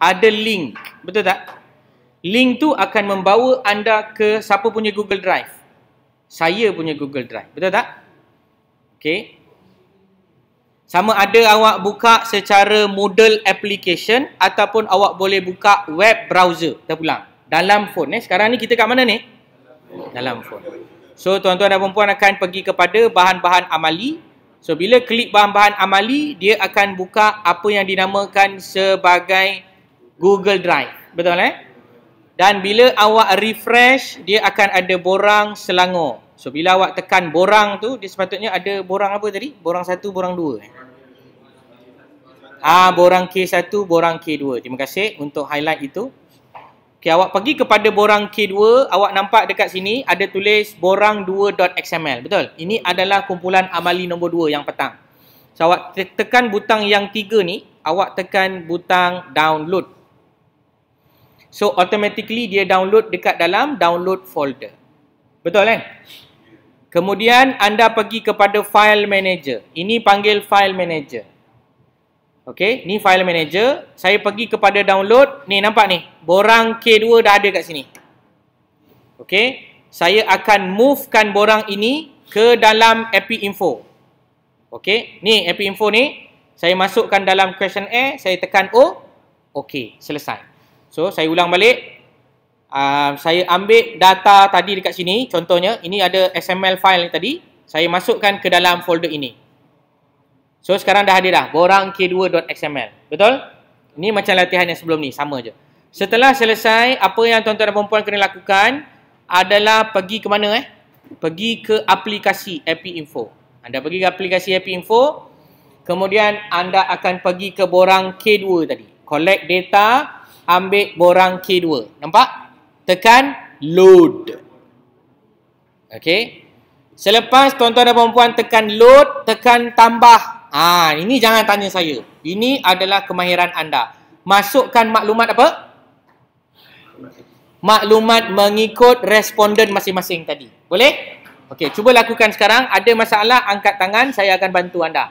ada link. Betul tak? Link tu akan membawa anda ke siapa punya Google Drive. Saya punya Google Drive. Betul tak? Okay. Sama ada awak buka secara Moodle application ataupun awak boleh buka web browser. Terpulang. Dalam phone. Eh. Sekarang ni kita kat mana ni? Dalam phone. So tuan-tuan dan perempuan akan pergi kepada bahan-bahan amali. So bila klik bahan-bahan amali, dia akan buka apa yang dinamakan sebagai Google Drive. Betul eh? Dan bila awak refresh, dia akan ada borang selangor. So, bila awak tekan borang tu, dia sepatutnya ada borang apa tadi? Borang satu, borang dua. Eh? Ah, borang K1, borang K2. Terima kasih untuk highlight itu. Okay, awak pergi kepada borang K2, awak nampak dekat sini ada tulis borang2.xml. Betul? Ini adalah kumpulan amali nombor 2 yang petang. So, awak tekan butang yang tiga ni, awak tekan butang download. So automatically dia download dekat dalam download folder. Betul kan? Kemudian anda pergi kepada file manager. Ini panggil file manager. Okay, ni file manager. Saya pergi kepada download. Ni nampak ni. Borang K2 dah ada kat sini. Okay, saya akan movekan borang ini ke dalam API info. Okay, ni API info ni saya masukkan dalam question questionnaire, saya tekan O. Okay, selesai. So saya ulang balik uh, Saya ambil data tadi dekat sini Contohnya ini ada XML file ni tadi Saya masukkan ke dalam folder ini So sekarang dah hadir dah Borang K2.xml Betul? Ini macam latihan yang sebelum ni Sama je Setelah selesai Apa yang tuan-tuan dan perempuan kena lakukan Adalah pergi ke mana eh? Pergi ke aplikasi API Info Anda pergi ke aplikasi API Info Kemudian anda akan pergi ke borang K2 tadi Collect data Collect data ambil borang K2. Nampak? Tekan load. Okey. Selepas tuan-tuan dan puan-puan tekan load, tekan tambah. Ah, ha, ini jangan tanya saya. Ini adalah kemahiran anda. Masukkan maklumat apa? Maklumat mengikut responden masing-masing tadi. Boleh? Okey, cuba lakukan sekarang. Ada masalah angkat tangan, saya akan bantu anda.